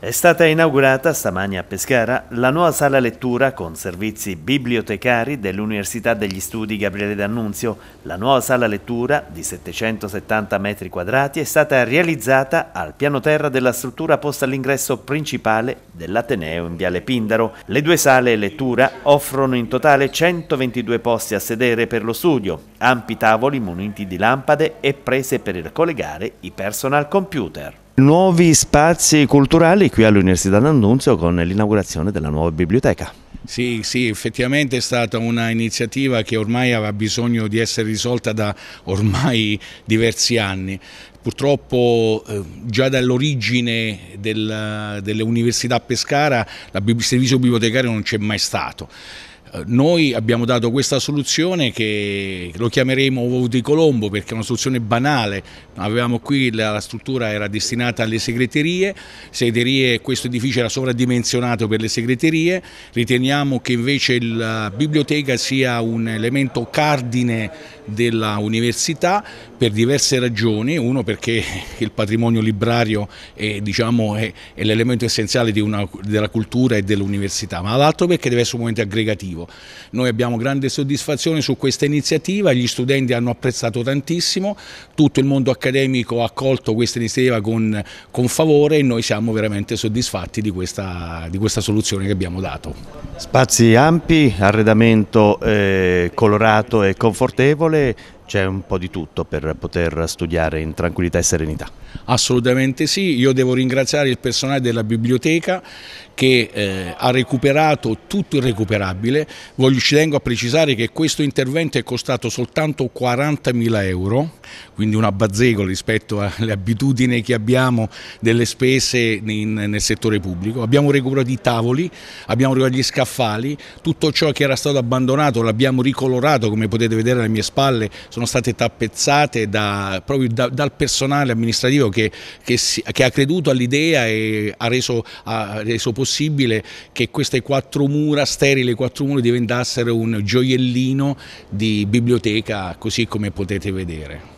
È stata inaugurata stamani a Pescara la nuova sala lettura con servizi bibliotecari dell'Università degli Studi Gabriele D'Annunzio. La nuova sala lettura di 770 metri quadrati è stata realizzata al piano terra della struttura posta all'ingresso principale dell'Ateneo in Viale Pindaro. Le due sale lettura offrono in totale 122 posti a sedere per lo studio, ampi tavoli muniti di lampade e prese per collegare i personal computer nuovi spazi culturali qui all'Università d'Annunzio con l'inaugurazione della nuova biblioteca. Sì, sì, effettivamente è stata un'iniziativa che ormai aveva bisogno di essere risolta da ormai diversi anni. Purtroppo eh, già dall'origine dell'Università Pescara il servizio bibliotecario non c'è mai stato. Noi abbiamo dato questa soluzione che lo chiameremo uovo di Colombo perché è una soluzione banale, avevamo qui la struttura era destinata alle segreterie, segreterie questo edificio era sovradimensionato per le segreterie, riteniamo che invece la biblioteca sia un elemento cardine dell'università per diverse ragioni, uno perché il patrimonio librario è, diciamo, è, è l'elemento essenziale una, della cultura e dell'università, ma l'altro perché deve essere un momento aggregativo positivo. Noi abbiamo grande soddisfazione su questa iniziativa, gli studenti hanno apprezzato tantissimo, tutto il mondo accademico ha accolto questa iniziativa con, con favore e noi siamo veramente soddisfatti di questa, di questa soluzione che abbiamo dato. Spazi ampi, arredamento eh, colorato e confortevole, c'è un po' di tutto per poter studiare in tranquillità e serenità. Assolutamente sì, io devo ringraziare il personale della biblioteca che eh, ha recuperato tutto il recuperabile, Voglio, ci tengo a precisare che questo intervento è costato soltanto 40.000 euro, quindi una bazzegola rispetto alle abitudini che abbiamo delle spese in, nel settore pubblico, abbiamo recuperato i tavoli, abbiamo recuperato gli scaffali, scaffali, tutto ciò che era stato abbandonato l'abbiamo ricolorato, come potete vedere alle mie spalle, sono state tappezzate da, proprio da, dal personale amministrativo che, che, si, che ha creduto all'idea e ha reso, ha reso, possibile che queste quattro mura, sterili quattro mura, diventassero un gioiellino di biblioteca, così come potete vedere.